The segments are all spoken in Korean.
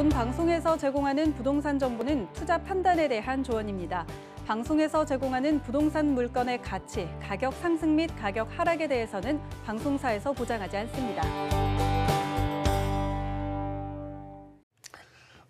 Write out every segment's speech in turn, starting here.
본 방송에서 제공하는 부동산 정보는 투자 판단에 대한 조언입니다. 방송에서 제공하는 부동산 물건의 가치, 가격 상승 및 가격 하락에 대해서는 방송사에서 보장하지 않습니다.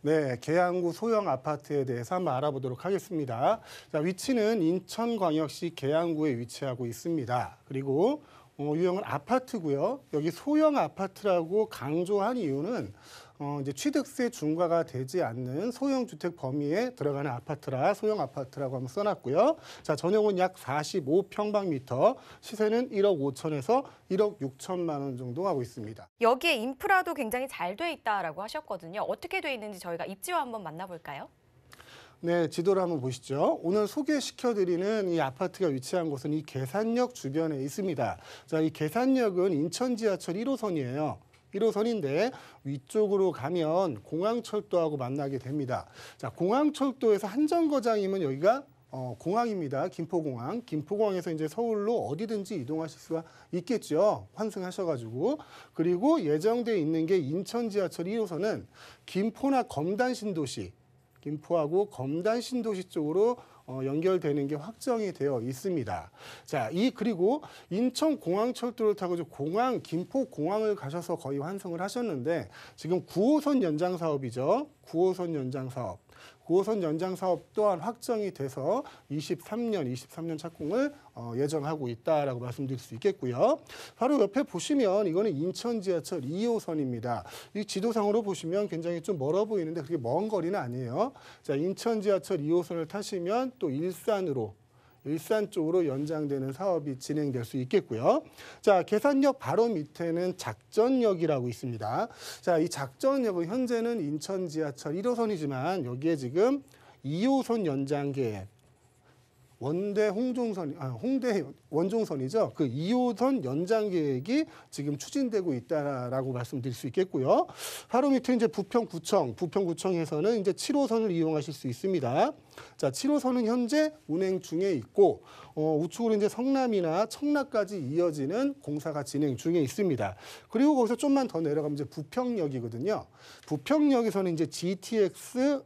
네, 계양구 소형 아파트에 대해서 한번 알아보도록 하겠습니다. 자, 위치는 인천광역시 계양구에 위치하고 있습니다. 그리고 어, 유형은 아파트고요. 여기 소형 아파트라고 강조한 이유는 어, 이제 취득세 중과가 되지 않는 소형 주택 범위에 들어가는 아파트라 소형 아파트라고 한번 써놨고요. 자 전용은 약 45평방미터, 시세는 1억 5천에서 1억 6천만 원 정도 하고 있습니다. 여기에 인프라도 굉장히 잘 돼 있다라고 하셨거든요. 어떻게 돼 있는지 저희가 입지와 한번 만나볼까요? 네, 지도를 한번 보시죠. 오늘 소개시켜드리는 이 아파트가 위치한 곳은 이 계산역 주변에 있습니다. 자, 이 계산역은 인천 지하철 1호선이에요. 1호선인데 위쪽으로 가면 공항철도하고 만나게 됩니다. 자, 공항철도에서 한정거장이면 여기가 어, 공항입니다. 김포공항. 김포공항에서 이제 서울로 어디든지 이동하실 수가 있겠죠. 환승하셔가지고. 그리고 예정돼 있는 게 인천 지하철 1호선은 김포나 검단 신도시, 김포하고 검단 신도시 쪽으로 어, 연결되는 게 확정이 되어 있습니다. 자, 이 그리고 인천 공항 철도를 타고 공항 김포 공항을 가셔서 거의 환승을 하셨는데 지금 9호선 연장 사업이죠. 9호선 연장 사업. 5호선 연장 사업 또한 확정이 돼서 23년, 23년 착공을 어, 예정하고 있다라고 말씀드릴 수 있겠고요. 바로 옆에 보시면 이거는 인천 지하철 2호선입니다. 이 지도상으로 보시면 굉장히 좀 멀어 보이는데 그게 먼 거리는 아니에요. 자, 인천 지하철 2호선을 타시면 또 일산으로 일산 쪽으로 연장되는 사업이 진행될 수 있겠고요. 자, 계산역 바로 밑에는 작전역이라고 있습니다. 자, 이 작전역은 현재는 인천 지하철 1호선이지만 여기에 지금 2호선 연장 계획, 원대 홍종선 아 홍대 원종선이죠. 그 2호선 연장 계획이 지금 추진되고 있다라고 말씀드릴 수 있겠고요. 하루 밑에 이제 부평구청, 부평구청에서는 이제 7호선을 이용하실 수 있습니다. 자, 7호선은 현재 운행 중에 있고 어, 우측으로 이제 성남이나 청라까지 이어지는 공사가 진행 중에 있습니다. 그리고 거기서 좀만 더 내려가면 이제 부평역이거든요. 부평역에서는 이제 GTX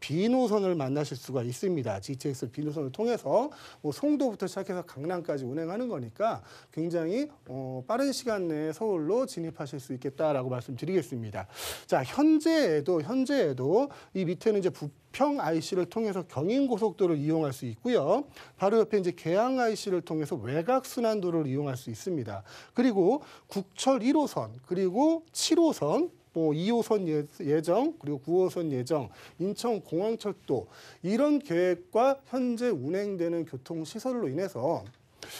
비노선을 만나실 수가 있습니다. GTX 비노선을 통해서 뭐 송도부터 시작해서 강남까지 운행하는 거니까 굉장히 어, 빠른 시간 내에 서울로 진입하실 수 있겠다라고 말씀드리겠습니다. 자, 현재에도 현재에도 이 밑에는 이제 부평 IC를 통해서 경인 고속도로를 이용할 수 있고요. 바로 옆에 이제 계양 IC를 통해서 외곽 순환도로를 이용할 수 있습니다. 그리고 국철 1호선 그리고 7호선 뭐 2호선 예, 예정 그리고 9호선 예정, 인천 공항철도 이런 계획과 현재 운행되는 교통 시설로 인해서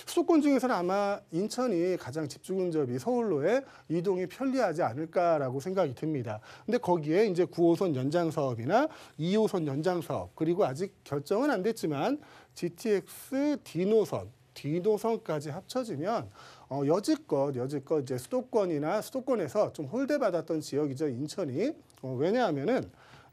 수도권 중에서는 아마 인천이 가장 집중근접이 서울로의 이동이 편리하지 않을까라고 생각이 듭니다. 근데 거기에 이제 9호선 연장 사업이나 2호선 연장 사업 그리고 아직 결정은 안 됐지만 GTX 디노선 디도성까지 합쳐지면 어, 여지껏 여지껏 이제 수도권이나 수도권에서 좀 홀대받았던 지역이죠 인천이 어, 왜냐하면은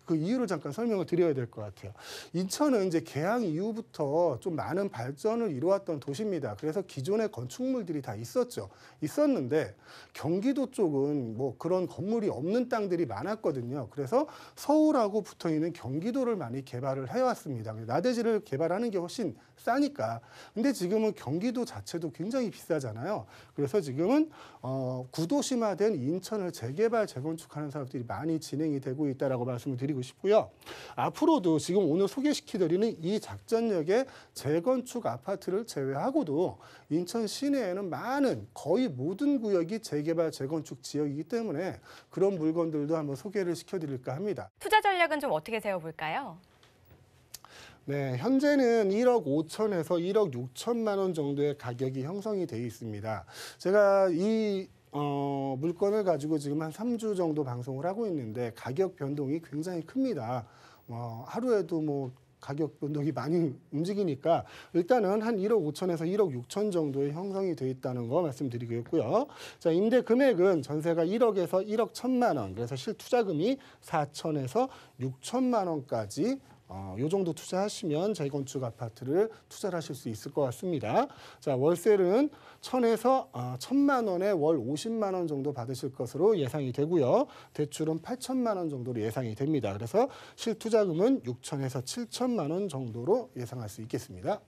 그 이유를 잠깐 설명을 드려야 될 것 같아요. 인천은 이제 개항 이후부터 좀 많은 발전을 이루었던 도시입니다. 그래서 기존의 건축물들이 다 있었죠. 있었는데 경기도 쪽은 뭐 그런 건물이 없는 땅들이 많았거든요. 그래서 서울하고 붙어 있는 경기도를 많이 개발을 해왔습니다. 나대지를 개발하는 게 훨씬 싸니까. 근데 지금은 경기도 자체도 굉장히 비싸잖아요. 그래서 지금은 어, 구도심화된 인천을 재개발 재건축하는 사업들이 많이 진행이 되고 있다라고 말씀을 드리고. 말씀드리고 싶고요. 앞으로도 지금 오늘 소개시켜드리는 이 작전역의 재건축 아파트를 제외하고도 인천 시내에는 많은 거의 모든 구역이 재개발 재건축 지역이기 때문에 그런 물건들도 한번 소개를 시켜드릴까 합니다. 투자 전략은 좀 어떻게 세워볼까요? 네, 현재는 1억 5천에서 1억 6천만 원 정도의 가격이 형성이 되어 있습니다. 제가 이 어, 물건을 가지고 지금 한 3주 정도 방송을 하고 있는데 가격 변동이 굉장히 큽니다. 어, 하루에도 뭐 가격 변동이 많이 움직이니까 일단은 한 1억 5천에서 1억 6천 정도의 형성이 돼 있다는 거 말씀드리겠고요. 자, 임대 금액은 전세가 1억에서 1억 천만 원, 그래서 실투자금이 4천에서 6천만 원까지 어, 요 정도 투자하시면 재건축 아파트를 투자를 하실 수 있을 것 같습니다. 자, 월세는 천에서 어, 천만 원에 월 50만 원 정도 받으실 것으로 예상이 되고요. 대출은 8천만 원 정도로 예상이 됩니다. 그래서 실투자금은 6천에서 7천만 원 정도로 예상할 수 있겠습니다.